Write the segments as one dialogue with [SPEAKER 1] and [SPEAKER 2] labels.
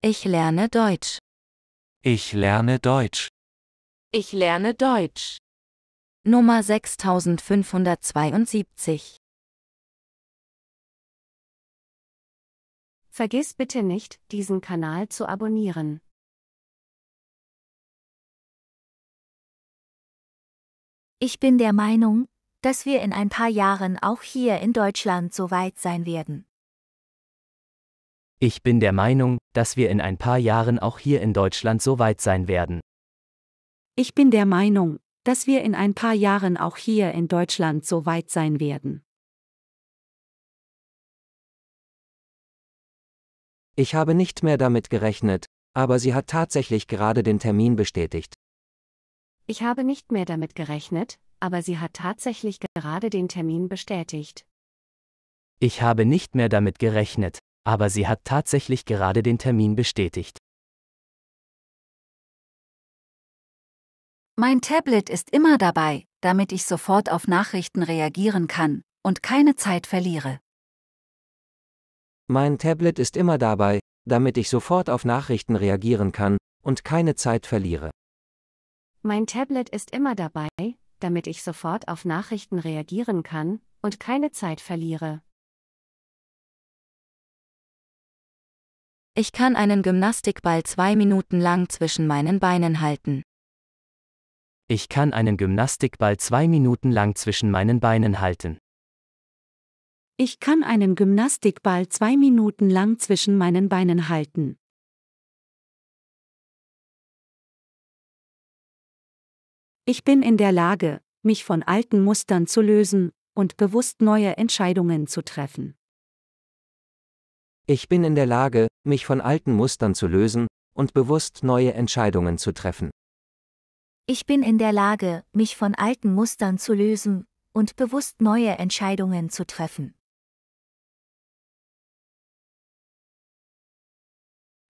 [SPEAKER 1] Ich lerne Deutsch.
[SPEAKER 2] Ich lerne Deutsch.
[SPEAKER 1] Ich lerne Deutsch. Nummer 6572. Vergiss
[SPEAKER 3] bitte nicht, diesen Kanal zu abonnieren.
[SPEAKER 1] Ich bin der Meinung, dass wir in ein paar Jahren auch hier in Deutschland so weit sein werden.
[SPEAKER 4] Ich bin der Meinung, dass wir in ein paar Jahren auch hier in Deutschland so weit sein werden.
[SPEAKER 1] Ich bin der Meinung, dass wir in ein paar Jahren auch hier in Deutschland so weit sein werden.
[SPEAKER 2] Ich habe nicht mehr damit gerechnet, aber sie hat tatsächlich gerade den Termin bestätigt.
[SPEAKER 3] Ich habe nicht mehr damit gerechnet, aber sie hat tatsächlich gerade den Termin bestätigt.
[SPEAKER 2] Ich habe
[SPEAKER 4] nicht mehr damit gerechnet, aber sie hat tatsächlich gerade den Termin bestätigt.
[SPEAKER 1] Mein Tablet ist immer dabei, damit ich sofort auf Nachrichten reagieren kann und keine Zeit verliere.
[SPEAKER 2] Mein Tablet ist immer dabei, damit ich sofort auf Nachrichten reagieren kann und keine Zeit verliere.
[SPEAKER 3] Mein Tablet ist immer dabei, damit ich sofort auf Nachrichten reagieren kann und keine Zeit verliere.
[SPEAKER 1] Ich kann einen Gymnastikball zwei Minuten lang zwischen meinen Beinen halten.
[SPEAKER 4] Ich kann einen Gymnastikball zwei Minuten lang zwischen meinen Beinen halten.
[SPEAKER 1] Ich kann einen Gymnastikball zwei Minuten lang zwischen meinen Beinen halten. Ich bin in der Lage, mich von alten Mustern zu lösen und bewusst neue Entscheidungen zu treffen.
[SPEAKER 2] Ich bin in der Lage, mich von alten Mustern zu lösen und bewusst neue Entscheidungen zu treffen.
[SPEAKER 1] Ich bin in der Lage, mich von alten Mustern zu lösen und bewusst neue Entscheidungen zu treffen.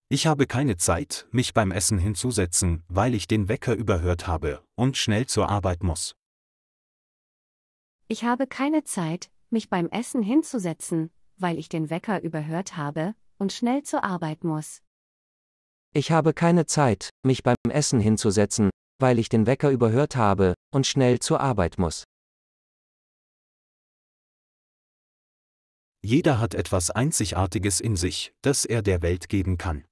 [SPEAKER 2] Ich habe keine Zeit, mich beim Essen hinzusetzen, weil ich den Wecker überhört habe und schnell zur Arbeit muss.
[SPEAKER 3] Ich habe keine Zeit, mich beim Essen hinzusetzen, weil ich den Wecker überhört habe und schnell zur Arbeit muss.
[SPEAKER 2] Ich habe keine Zeit, mich beim Essen hinzusetzen, weil ich den Wecker überhört habe und schnell zur Arbeit muss. Jeder hat etwas Einzigartiges in sich, das er der Welt geben kann.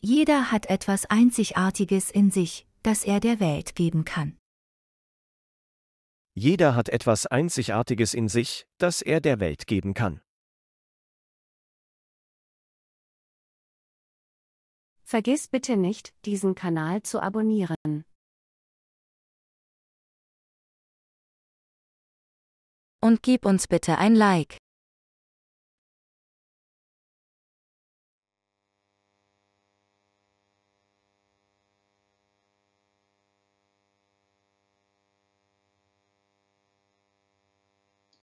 [SPEAKER 1] Jeder hat etwas Einzigartiges in sich, das er der Welt geben kann. Jeder hat etwas Einzigartiges in sich, das er der Welt geben kann. Vergiss bitte nicht, diesen Kanal zu abonnieren. Und gib uns bitte ein Like.